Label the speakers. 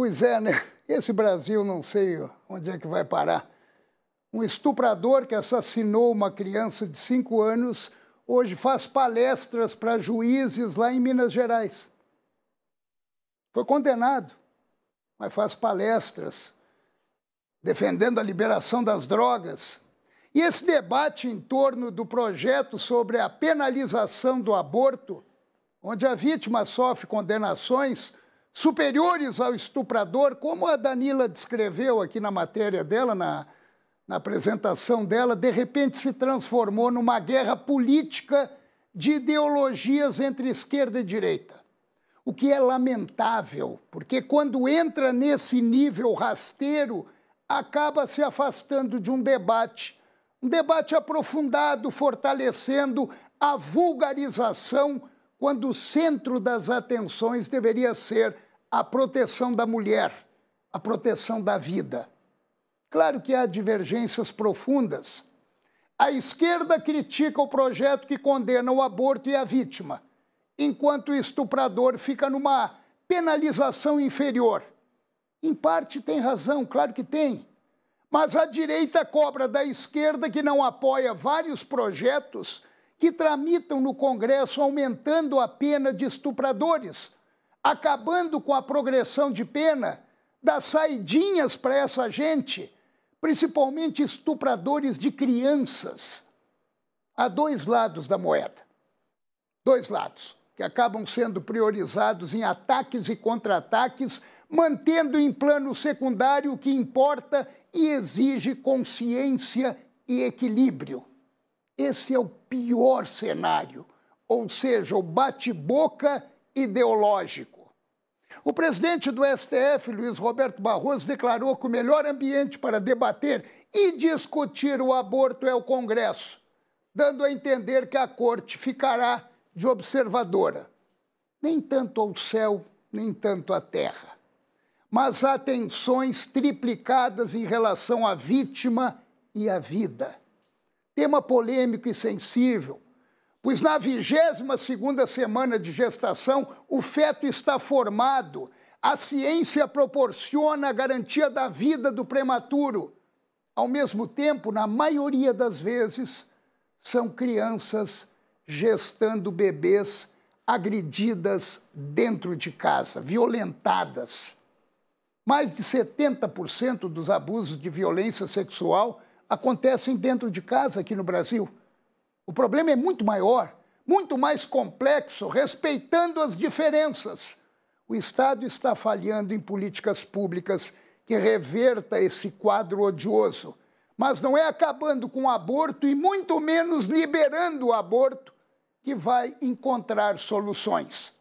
Speaker 1: Pois é, né? Esse Brasil não sei onde é que vai parar. Um estuprador que assassinou uma criança de cinco anos hoje faz palestras para juízes lá em Minas Gerais. Foi condenado, mas faz palestras defendendo a liberação das drogas. E esse debate em torno do projeto sobre a penalização do aborto, onde a vítima sofre condenações superiores ao estuprador, como a Danila descreveu aqui na matéria dela, na, na apresentação dela, de repente se transformou numa guerra política de ideologias entre esquerda e direita. O que é lamentável, porque quando entra nesse nível rasteiro, acaba se afastando de um debate, um debate aprofundado, fortalecendo a vulgarização quando o centro das atenções deveria ser a proteção da mulher, a proteção da vida. Claro que há divergências profundas. A esquerda critica o projeto que condena o aborto e a vítima, enquanto o estuprador fica numa penalização inferior. Em parte tem razão, claro que tem. Mas a direita cobra da esquerda que não apoia vários projetos que tramitam no Congresso aumentando a pena de estupradores, acabando com a progressão de pena, dá saidinhas para essa gente, principalmente estupradores de crianças. Há dois lados da moeda. Dois lados que acabam sendo priorizados em ataques e contra-ataques, mantendo em plano secundário o que importa e exige consciência e equilíbrio. Esse é o pior cenário, ou seja, o bate-boca ideológico. O presidente do STF, Luiz Roberto Barroso, declarou que o melhor ambiente para debater e discutir o aborto é o Congresso, dando a entender que a corte ficará de observadora. Nem tanto ao céu, nem tanto à terra. Mas há tensões triplicadas em relação à vítima e à vida tema polêmico e sensível, pois na 22ª semana de gestação o feto está formado. A ciência proporciona a garantia da vida do prematuro. Ao mesmo tempo, na maioria das vezes, são crianças gestando bebês agredidas dentro de casa, violentadas. Mais de 70% dos abusos de violência sexual acontecem dentro de casa aqui no Brasil. O problema é muito maior, muito mais complexo, respeitando as diferenças. O Estado está falhando em políticas públicas que reverta esse quadro odioso. Mas não é acabando com o aborto e muito menos liberando o aborto que vai encontrar soluções.